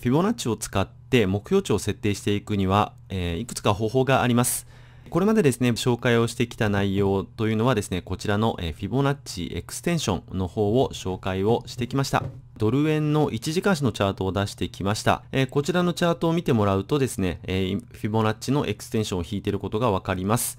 フィボナッチを使って目標値を設定していくには、えー、いくつか方法があります。これまでですね、紹介をしてきた内容というのはですね、こちらのフィボナッチエクステンションの方を紹介をしてきました。ドル円の1時間足のチャートを出してきました。えー、こちらのチャートを見てもらうとですね、えー、フィボナッチのエクステンションを引いていることがわかります。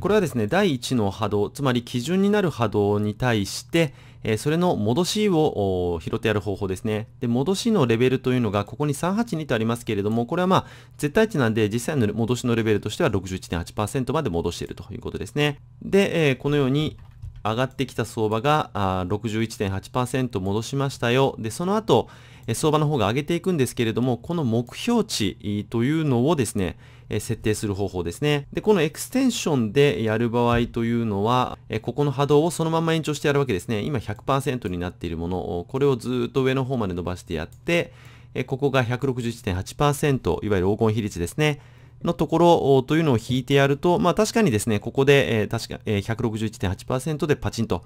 これはですね、第1の波動、つまり基準になる波動に対して、えそれの戻しを拾ってやる方法ですね。で、戻しのレベルというのが、ここに382とありますけれども、これはまあ、絶対値なんで、実際の戻しのレベルとしては61.8%まで戻しているということですね。で、えこのように、上がってきた相場が61.8%戻しましたよ。で、その後、相場の方が上げていくんですけれども、この目標値というのをですね、設定する方法ですね。で、このエクステンションでやる場合というのは、ここの波動をそのまま延長してやるわけですね。今100%になっているものを、これをずっと上の方まで伸ばしてやって、ここが161.8%、いわゆる黄金比率ですね。のところというのを引いてやると、まあ確かにですね、ここで、えー、確か、えー、161.8%でパチンと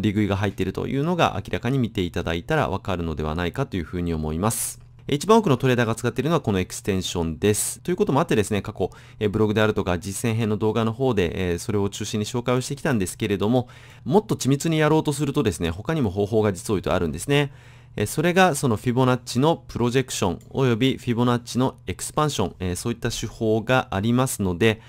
利食いが入っているというのが明らかに見ていただいたらわかるのではないかというふうに思います。一番多くのトレーダーが使っているのはこのエクステンションです。ということもあってですね、過去、えブログであるとか実践編の動画の方で、えそれを中心に紹介をしてきたんですけれども、もっと緻密にやろうとするとですね、他にも方法が実を言うとあるんですね。えそれがそのフィボナッチのプロジェクション及びフィボナッチのエクスパンション、えそういった手法がありますので、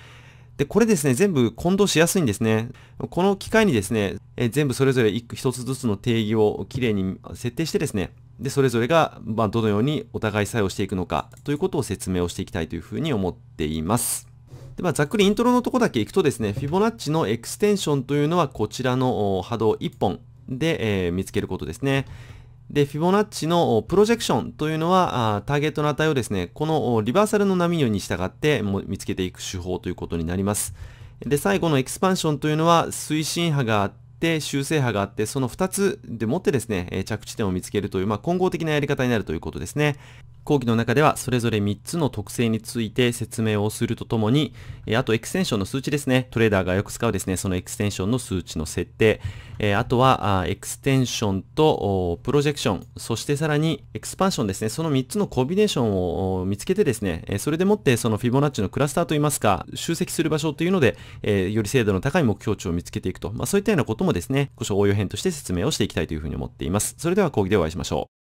で、これですね、全部混同しやすいんですね。この機会にですね、え全部それぞれ一つずつの定義をきれいに設定してですね、で、それぞれが、まあ、どのようにお互い作用していくのかということを説明をしていきたいというふうに思っています。で、まあ、ざっくりイントロのとこだけ行くとですね、フィボナッチのエクステンションというのはこちらの波動1本で、えー、見つけることですね。で、フィボナッチのプロジェクションというのは、ターゲットの値をですね、このリバーサルの波に従って見つけていく手法ということになります。で、最後のエクスパンションというのは、推進波があって、修正波があって、その2つでもってですね、着地点を見つけるという、まあ、混合的なやり方になるということですね。講義の中ではそれぞれ3つの特性について説明をするとともに、えあとエクステンションの数値ですね。トレーダーがよく使うですね、そのエクステンションの数値の設定、えあとはあエクステンションとプロジェクション、そしてさらにエクスパンションですね、その3つのコンビネーションを見つけてですね、えそれでもってそのフィボナッチのクラスターといいますか、集積する場所というので、えより精度の高い目標値を見つけていくと、まあ、そういったようなこともですね、少し応用編として説明をしていきたいというふうに思っています。それでは講義でお会いしましょう。